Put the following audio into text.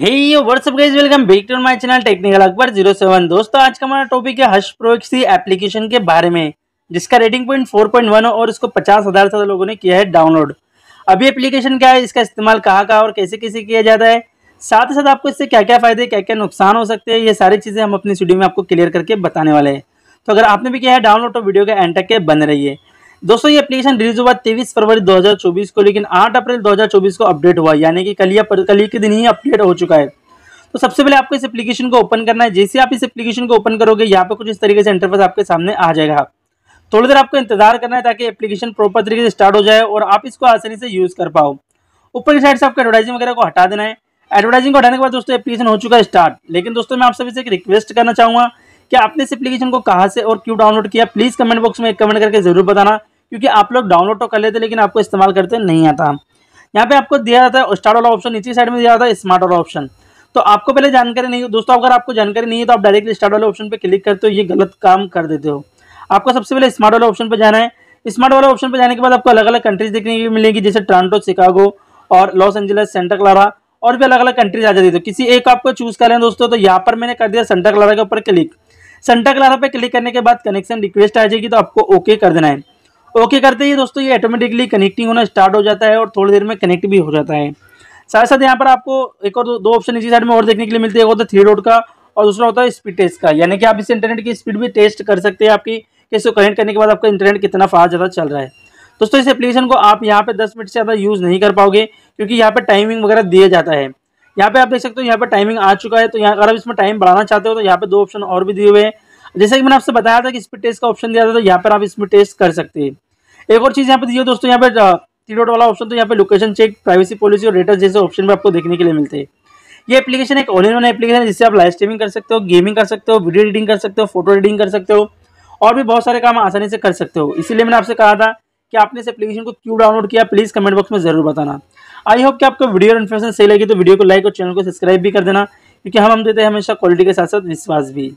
hey what's up guys welcome back to my channel technical Akbar zero seven दोस्तों आज का हमारा टॉपिक है हर्ष प्रोक्सी एप्लीकेशन के बारे में जिसका rating point four point one और इसको पचास हज़ार से लोगों ने किया है डाउनलोड अभी एप्लीकेशन क्या है इसका इस्तेमाल कहाँ कहाँ और कैसे कैसे किया जाता है साथ ही साथ आपको इससे क्या क्या फ़ायदे क्या क्या नुकसान हो सकते हैं ये सारी चीज़ें हम अपनी स्टूडियो में आपको क्लियर करके बताने वाले हैं तो अगर आपने भी किया है डाउनलोड तो वीडियो के एंटक के बन रही है दोस्तों ये एप्लीकेशन रिलीज हुआ तेईस फरवरी 2024 को लेकिन 8 अप्रैल 2024 को अपडेट हुआ यानी कि कल या कल के दिन ही अपडेट हो चुका है तो सबसे पहले आपको इस एप्लीकेशन को ओपन करना है जैसे आप इस एप्लीकेशन को ओपन करोगे यहाँ पर कुछ इस तरीके से इंटरफेस आपके सामने आ जाएगा थोड़ी देर आपको इंतजार करना है ताकि एप्लीकेशन प्रॉपर तरीके से स्टार्ट हो जाए और आप इसको आसानी से यूज़ कर पाओ ऊपर की साइड से आपको एडवर्टाइजिंग वगैरह को हटा देना है एडवर्टाइजिंग को हटाने के बाद दोस्तों एप्लीकेशन हो चुका है स्टार्ट लेकिन दोस्तों मैं आप सभी से एक रिक्वेस्ट करना चाहूँगा कि आपने इस एप्लीकेशन को कहाँ से और क्यों डाउनलोड किया प्लीज़ कमेंट बॉक्स में एक कमेंट करके जरूर बताना क्योंकि आप लोग डाउनलोड तो कर लेते लेकिन आपको इस्तेमाल करते नहीं आता यहाँ पे आपको दिया जाता है स्टार्ट वाला ऑप्शन नीचे साइड में दिया जाता है स्मार्ट वाला ऑप्शन तो आपको पहले जानकारी नहीं हो दोस्तों अगर आपको जानकारी नहीं है तो आप डायरेक्टली स्टार्ट वाले ऑप्शन पर क्लिक करते हो ये गलत काम कर देते हो आपको सबसे पहले स्मार्ट वाले ऑप्शन पर जाना है स्मार्ट वाले ऑप्शन पर जाने के बाद आपको अलग अलग कंट्रीज देखने की मिलेगी जैसे टोरंटो शिकागो और लॉस एंजल्स सेंटर क्लारा और भी अलग अलग कंट्रीज आ जाती है तो किसी एक आपको चूज कर लें दोस्तों तो यहाँ पर मैंने कर दिया सेंटर क्लारा के ऊपर क्लिक सेंटर क्लारा पे क्लिक करने के बाद कनेक्शन रिक्वेस्ट आ जाएगी तो आपको ओके कर देना है ओके करते ही दोस्तों ये ऑटोमेटिकली कनेक्टिंग होना स्टार्ट हो जाता है और थोड़ी देर में कनेक्ट भी हो जाता है साथ साथ यहाँ पर आपको एक और दो ऑप्शन इसी साइड में और देखने के लिए मिलते हैं एक होता है थ्री रोड का और दूसरा होता है स्पीड टेस्ट का यानी कि आप इस इंटरनेट की स्पीड भी टेस्ट कर सकते हैं आपकी इसको कनेक्ट करने के बाद आपका इंटरनेट कितना फास्ट ज़्यादा चल रहा है दोस्तों इस एप्लीकेशन को आप यहाँ पर दस मिनट से ज़्यादा यूज़ नहीं कर पाओगे क्योंकि यहाँ पर टाइमिंग वगैरह दिया जाता है यहाँ पर आप देख सकते हो यहाँ पर टाइमिंग आ चुका है तो यहाँ अगर आप इसमें टाइम बढ़ाना चाहते हो तो यहाँ पर दो ऑप्शन और भी दिए हुए हैं जैसा कि मैंने आपसे बताया था कि स्पीड टेस्ट का ऑप्शन दिया था तो यहाँ पर आप स्पीड टेस्ट कर सकते हैं एक और चीज़ यहाँ पर दिए दोस्तों यहाँ पर थ्री डॉट वाला ऑप्शन तो यहाँ पे लोकेशन चेक प्राइवेसी पॉलिसी और रेटर्स जैसे ऑप्शन भी आपको देखने के लिए मिलते हैं ये एप्लीकेशन एक ऑनलाइन वाला एप्लीकेशन है जिससे आप लाइव स्ट्रीमिंग कर सकते हो गेमिंग कर सकते हो वीडियो एडिटिंग कर सकते हो फोटो एडिटिंग कर सकते हो और भी बहुत सारे काम आसानी से कर सकते हो इसीलिए मैंने आपसे कहा था कि आपने इस एप्लीकेशन को क्यों डाउनलोड किया प्लीज़ कमेंट बॉक्स में जरूर बताना आई होप कि आपको वीडियो इन्फॉर्मेशन सही लगी तो वीडियो को लाइक और चैनल को सब्सक्राइब भी कर देना क्योंकि हम हम देते हैं हमेशा क्वालिटी के साथ साथ विश्वास भी